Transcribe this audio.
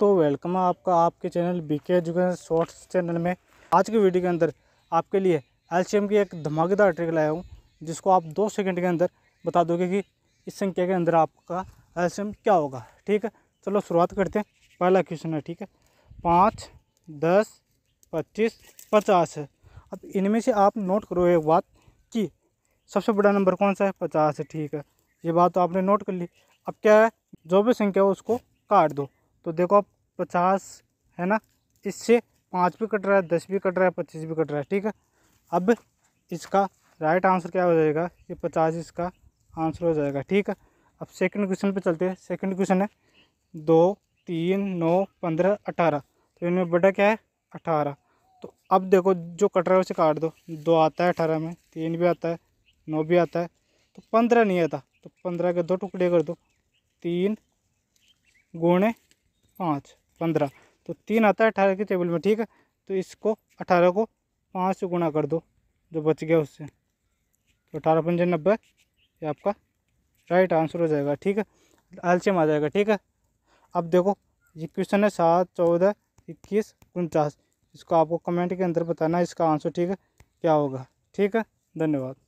तो वेलकम है आपका आपके channel B K education shorts channel में आज की वीडियो के अंदर आपके लिए एलसीएम की एक धमाकेदार ट्रिक लाया हूँ जिसको आप दो सेकंड के अंदर बता दोगे कि इस संख्या के अंदर आपका एलसीएम क्या होगा ठीक है चलो शुरुआत करते हैं पहला क्वेश्चन है ठीक है पाँच दस पच्चीस पचास है अब इनमें से आप नोट करो एक बात कि सबसे बड़ा नंबर कौन सा है पचास है ठीक है ये बात तो आपने नोट कर ली अब क्या है जो भी संख्या हो उसको काट दो तो देखो आप पचास है ना इससे पाँच भी कट रहा है दस भी कट रहा है पच्चीस भी कट रहा है ठीक है अब इसका राइट आंसर क्या हो जाएगा ये पचास इसका आंसर हो जाएगा ठीक है अब सेकंड क्वेश्चन पे चलते हैं सेकंड क्वेश्चन है दो तीन नौ पंद्रह अठारह तो इनमें बड़ा क्या है अठारह तो अब देखो जो कट रहा है उसे काट दो दो आता है अठारह में तीन भी आता है नौ भी आता है तो पंद्रह नहीं आता तो पंद्रह के दो टुकड़े कर दो तीन गुणे पाँच पंद्रह तो तीन आता है अठारह के टेबल में ठीक है तो इसको अठारह को पाँच से गुणा कर दो जो बच गया उससे तो अठारह पंजे नब्बे ये आपका राइट आंसर हो जाएगा ठीक है एल्शियम आ जाएगा ठीक है अब देखो ये क्वेश्चन है सात चौदह इक्कीस उनचास इसको आपको कमेंट के अंदर बताना इसका आंसर ठीक है क्या होगा ठीक है धन्यवाद